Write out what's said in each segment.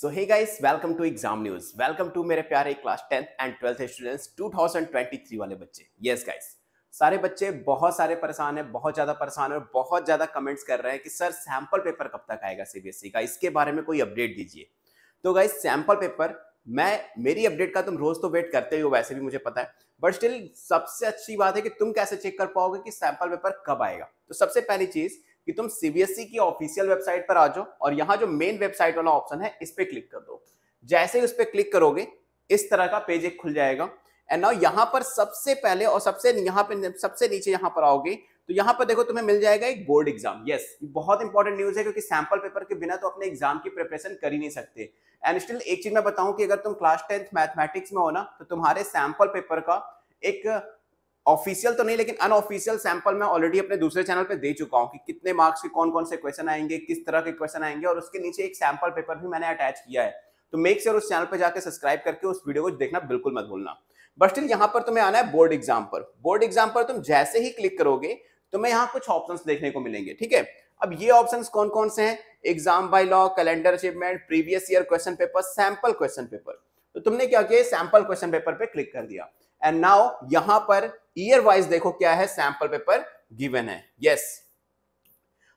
So hey guys welcome to exam news welcome to मेरे प्यारे class tenth and twelfth students 2023 वाले बच्चे yes yes, guys सारे बच्चे बहुत सारे परेशान हैं बहुत ज़्यादा परेशान हैं और बहुत ज़्यादा कमेंट्स कर रहे हैं कि सर सैंपल पेपर कब तक आएगा सीबीएसई e का इसके बारे में कोई अपडेट दीजिए तो गाइस सैंपल पेपर मैं मेरी अपडेट का तुम रोज़ तो वेट करते हो वैसे भी मुझे पता है बट स्टिल सबसे अच्छी बात है कि तुम कैसे चेक कर पाओगे कि सैंपल पेपर कब आएगा तो सबसे पहली चीज़ कि तुम सीबीएसई e की ऑफिशियल वेबसाइट पर आ जाओ और यहाँ जो मेन वेबसाइट वाला ऑप्शन है इस पर क्लिक कर दो जैसे ही उस पर क्लिक करोगे इस तरह का पेज एक खुल जाएगा एंड नाउ यहाँ पर सबसे पहले और सबसे यहाँ पे सबसे नीचे यहाँ पर आओगे तो यहाँ पर देखो तुम्हें मिल जाएगा एक बोर्ड एग्जाम यस बहुत इंपॉर्टेंट न्यूज है क्योंकि सैंपल पेपर के बिना तो अपने एग्जाम की प्रिपरेशन कर ही नहीं सकते एंड स्टिल एक चीज मैं बताऊं कि अगर तुम क्लास टेंथ मैथमेटिक्स में हो ना तो तुम्हारे सैंपल पेपर का एक ऑफिशियल तो नहीं लेकिन अनऑफिशियल सैंपल मैं ऑलरेडी अपने दूसरे चैनल पे दे चुका हूँ कि कितने मार्क्स के कौन कौन से क्वेश्चन आएंगे किस तरह के क्वेश्चन आएंगे और उसके नीचे एक सैंपल पेपर भी मैंने अटैच किया है तो मेक श्योर उस चैनल पर जाकर सब्सक्राइब करके उस वीडियो को देखना बिल्कुल मत भूलना बट स्टिल यहाँ पर तुम्हें आना है बोर्ड एग्जाम पर बोर्ड एग्जाम पर तुम जैसे ही क्लिक करोगे तुम्हें यहाँ कुछ ऑप्शन देखने को मिलेंगे ठीक है अब ये ऑप्शंस कौन कौन से हैं exam by law calendar achievement previous year question paper sample question paper तो तुमने क्या किया सैंपल क्वेश्चन पेपर पे क्लिक कर दिया एंड नाउ यहां पर ईयर वाइज देखो क्या है सैंपल पेपर गिवन है यस yes.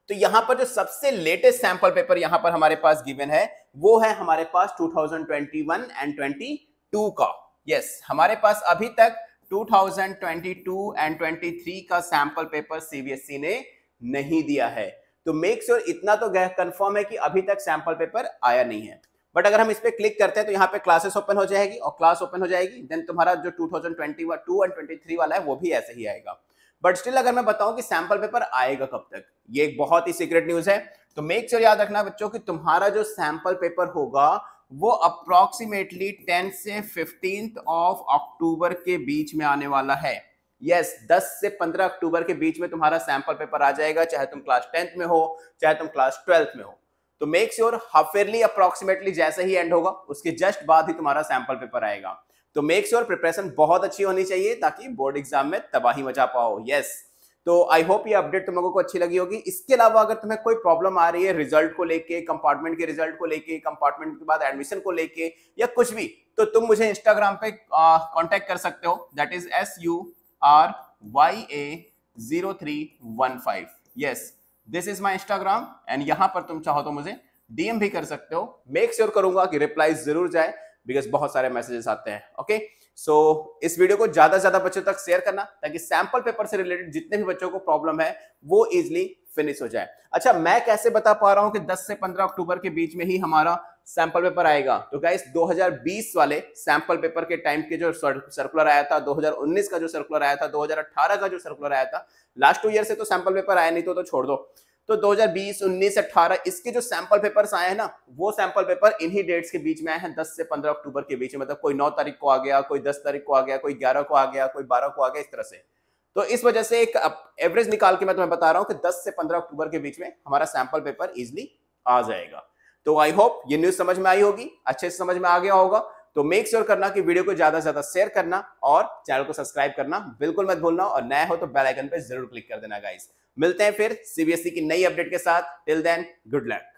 तो यहां पर जो सबसे लेटेस्ट सैंपल पेपर यहां पर हमारे पास गिवन है वो है हमारे पास 2021 एंड 22 का यस yes, हमारे पास अभी तक 2022 एंड 23 का सैंपल पेपर सीबीएसई ने नहीं दिया है तो मेक श्योर sure इतना तो कंफर्म है कि अभी तक सैंपल पेपर आया नहीं है बट अगर हम इस पर क्लिक करते हैं तो यहाँ पे क्लासेस ओपन हो जाएगी और क्लास ओपन हो जाएगी देन तुम्हारा जो टू थाउजेंड ट्वेंटी वा टू एंड ट्वेंटी थ्री वाला है वो भी ऐसे ही आएगा बट स्टिल अगर मैं बताऊं कि सैम्पल पेपर आएगा कब तक ये एक बहुत ही सीक्रेट न्यूज है तो मेक श्योर याद रखना बच्चों की तुम्हारा जो सैम्पल पेपर होगा वो अप्रोक्सीमेटली टेंथ से फिफ्टींथ ऑफ अक्टूबर के बीच में आने वाला है यस yes, 10 से 15 अक्टूबर के बीच में तुम्हारा सैंपल पेपर आ जाएगा चाहे तुम क्लास टेंथ में हो चाहे तुम क्लास ट्वेल्थ में हो तो मेक श्योर हाफेयरली अप्रोक्सीमेटली जैसे ही एंड होगा उसके जस्ट बाद ही तुम्हारा सैंपल पेपर आएगा तो मेक श्योर प्रिपरेशन बहुत अच्छी होनी चाहिए ताकि बोर्ड एग्जाम में तबाही मचा पाओ यस yes. तो आई होप ये अपडेट तुम लोगों को अच्छी लगी होगी इसके अलावा अगर तुम्हें कोई प्रॉब्लम आ रही है रिजल्ट को लेके कंपार्टमेंट के रिजल्ट को लेके कंपार्टमेंट के बाद एडमिशन को लेके या कुछ भी तो तुम मुझे इंस्टाग्राम पे कांटेक्ट कर सकते हो that is S U R Y A zero three one five yes this is my Instagram and यहां पर तुम चाहो तो मुझे डीएम भी कर सकते हो मेक श्योर sure करूंगा कि रिप्लाई जरूर जाए बिकॉज बहुत सारे मैसेजेस आते हैं ओके okay? सो so, इस वीडियो को ज्यादा से ज्यादा बच्चों तक शेयर करना ताकि सैंपल पेपर से रिलेटेड जितने भी बच्चों को प्रॉब्लम है वो इजिली फिनिश हो जाए अच्छा मैं कैसे बता पा रहा हूं कि 10 से 15 अक्टूबर के बीच में ही हमारा सैंपल पेपर आएगा तो गाइस 2020 वाले सैंपल पेपर के टाइम के जो सर्कुलर आया था 2019 का जो सर्कुलर आया था 2018 का जो सर्कुलर आया था लास्ट टू ईयर से तो सैंपल पेपर आया नहीं तो, तो छोड़ दो तो 2020, 19, 18 इसके जो सैंपल पेपर्स आए हैं ना वो सैंपल पेपर इन्हीं डेट्स के बीच में आए हैं 10 से 15 अक्टूबर के बीच में मतलब कोई 9 तारीख को आ गया कोई 10 तारीख को आ गया कोई 11 को आ गया कोई 12 को आ गया इस तरह से तो इस वजह से एक एवरेज निकाल के मैं तुम्हें बता रहा हूं कि 10 से 15 अक्टूबर के बीच में हमारा सैंपल पेपर इजिली आ जाएगा तो आई होप ये न्यूज समझ में आई होगी अच्छे से समझ में आ गया होगा तो मेक श्योर sure करना कि वीडियो को ज्यादा से ज्यादा शेयर करना और चैनल को सब्सक्राइब करना बिल्कुल मत भूलना और नया हो तो बेलाइकन पर जरूर क्लिक कर देना गाइस मिलते हैं फिर सीबीएसई e की नई अपडेट के साथ टिल देन गुड लक